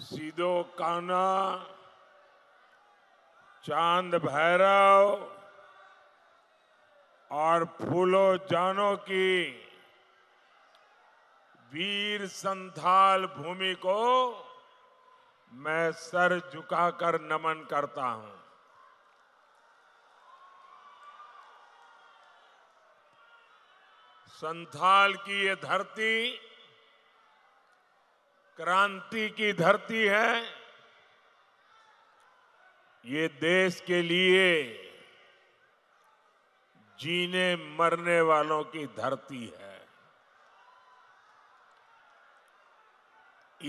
सीधो काना चांद भैरव और फूलो जानो की वीर संथाल भूमि को मैं सर झुकाकर नमन करता हूं संथाल की ये धरती क्रांति की धरती है ये देश के लिए जीने मरने वालों की धरती है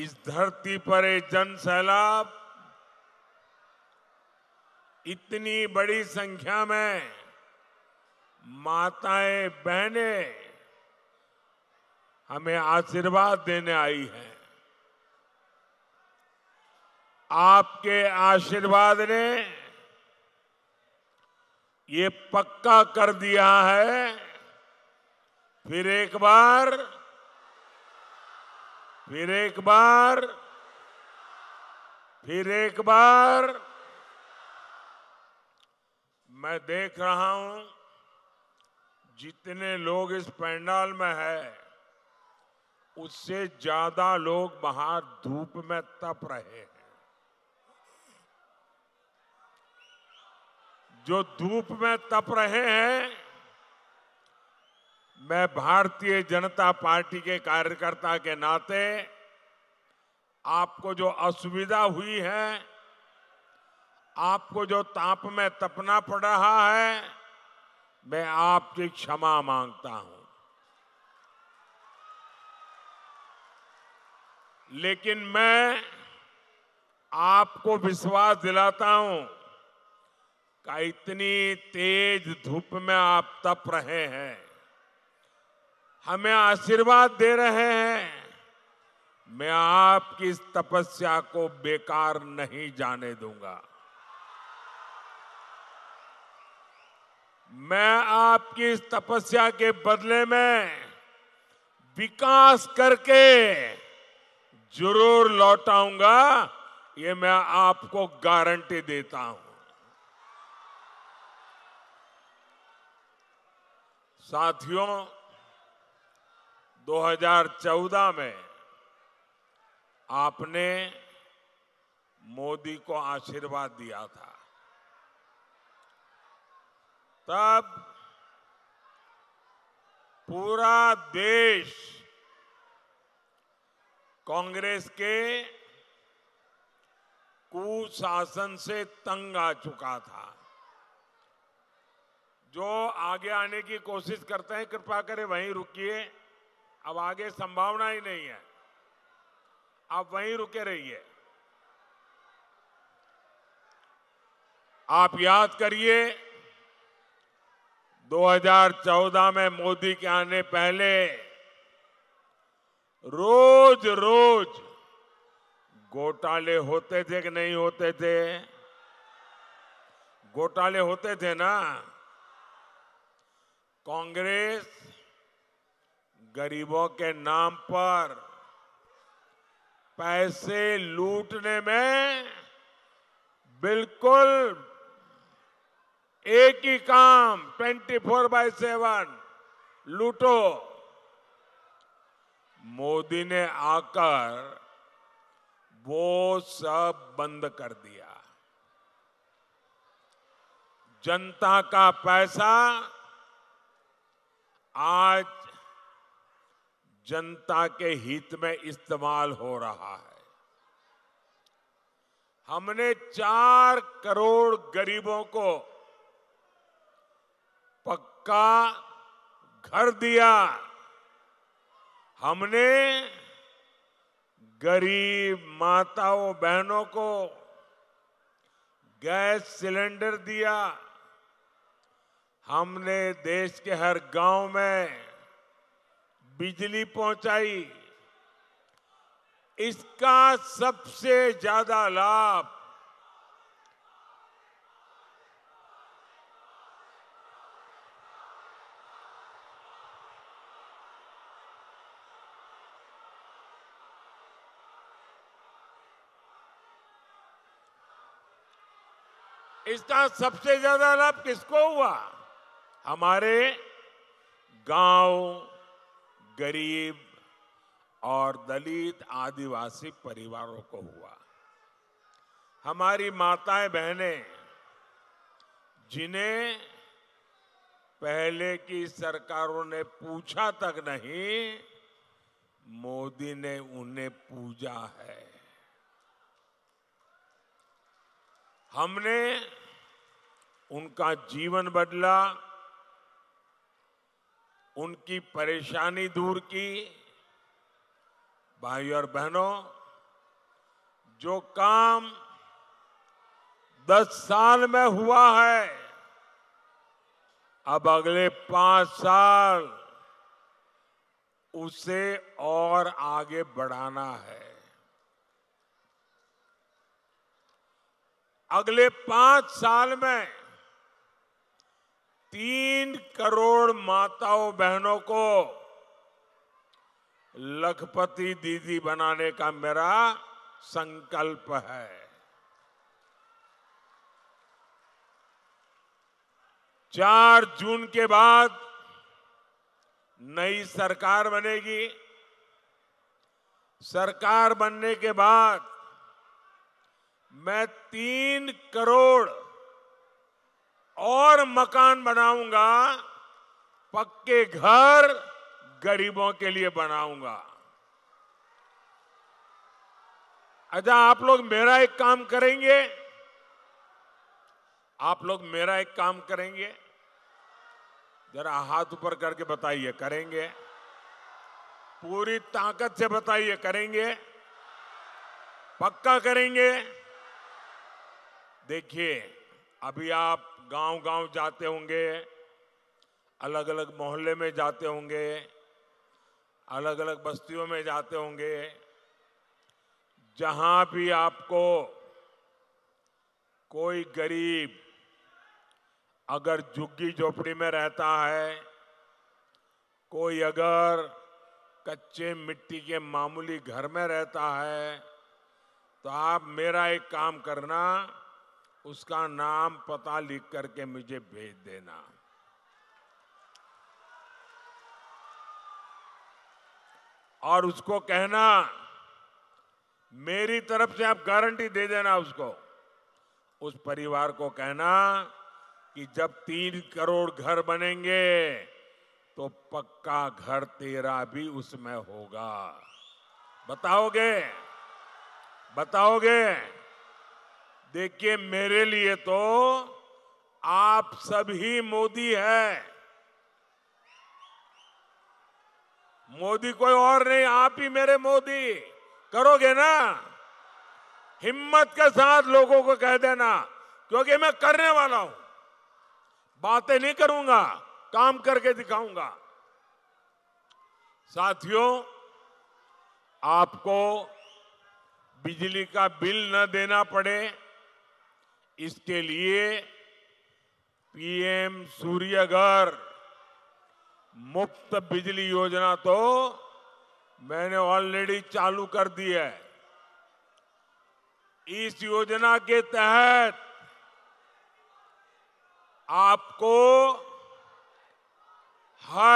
इस धरती पर ये जन सैलाब इतनी बड़ी संख्या में माताएं बहनें हमें आशीर्वाद देने आई हैं आपके आशीर्वाद ने ये पक्का कर दिया है फिर एक बार फिर एक बार फिर एक बार मैं देख रहा हूं जितने लोग इस पंडाल में है उससे ज्यादा लोग बाहर धूप में तप रहे हैं जो धूप में तप रहे हैं मैं भारतीय जनता पार्टी के कार्यकर्ता के नाते आपको जो असुविधा हुई है आपको जो ताप में तपना पड़ रहा है मैं आपकी क्षमा मांगता हूं लेकिन मैं आपको विश्वास दिलाता हूं का इतनी तेज धूप में आप तप रहे हैं हमें आशीर्वाद दे रहे हैं मैं आपकी इस तपस्या को बेकार नहीं जाने दूंगा मैं आपकी इस तपस्या के बदले में विकास करके जरूर लौटाऊंगा ये मैं आपको गारंटी देता हूं साथियों 2014 में आपने मोदी को आशीर्वाद दिया था तब पूरा देश कांग्रेस के कुशासन से तंग आ चुका था जो आगे आने की कोशिश करते हैं कृपा करें वहीं रुकिए अब आगे संभावना ही नहीं है आप वहीं रुके रहिए आप याद करिए 2014 में मोदी के आने पहले रोज रोज घोटाले होते थे कि नहीं होते थे घोटाले होते थे ना कांग्रेस गरीबों के नाम पर पैसे लूटने में बिल्कुल एक ही काम 24 फोर बाय सेवन लूटो मोदी ने आकर वो सब बंद कर दिया जनता का पैसा आज जनता के हित में इस्तेमाल हो रहा है हमने चार करोड़ गरीबों को पक्का घर दिया हमने गरीब माताओं बहनों को गैस सिलेंडर दिया हमने देश के हर गांव में बिजली पहुंचाई इसका सबसे ज्यादा लाभ इसका सबसे ज्यादा लाभ किसको हुआ हमारे गांव गरीब और दलित आदिवासी परिवारों को हुआ हमारी माताएं बहनें जिन्हें पहले की सरकारों ने पूछा तक नहीं मोदी ने उन्हें पूजा है हमने उनका जीवन बदला उनकी परेशानी दूर की भाई और बहनों जो काम दस साल में हुआ है अब अगले पांच साल उसे और आगे बढ़ाना है अगले पांच साल में करोड़ माताओं बहनों को लखपति दीदी बनाने का मेरा संकल्प है चार जून के बाद नई सरकार बनेगी सरकार बनने के बाद मैं तीन करोड़ और मकान बनाऊंगा पक्के घर गरीबों के लिए बनाऊंगा अच्छा आप लोग मेरा एक काम करेंगे आप लोग मेरा एक काम करेंगे जरा हाथ ऊपर करके बताइए करेंगे पूरी ताकत से बताइए करेंगे पक्का करेंगे देखिए अभी आप गांव-गांव जाते होंगे अलग अलग मोहल्ले में जाते होंगे अलग अलग बस्तियों में जाते होंगे जहां भी आपको कोई गरीब अगर झुग्गी झोपड़ी में रहता है कोई अगर कच्चे मिट्टी के मामूली घर में रहता है तो आप मेरा एक काम करना उसका नाम पता लिख करके मुझे भेज देना और उसको कहना मेरी तरफ से आप गारंटी दे देना उसको उस परिवार को कहना कि जब तीन करोड़ घर बनेंगे तो पक्का घर तेरा भी उसमें होगा बताओगे बताओगे देखिए मेरे लिए तो आप सभी मोदी है मोदी कोई और नहीं आप ही मेरे मोदी करोगे ना हिम्मत के साथ लोगों को कह देना क्योंकि मैं करने वाला हूं बातें नहीं करूंगा काम करके दिखाऊंगा साथियों आपको बिजली का बिल न देना पड़े इसके लिए पीएम सूर्यघर मुफ्त बिजली योजना तो मैंने ऑलरेडी चालू कर दी है इस योजना के तहत आपको हर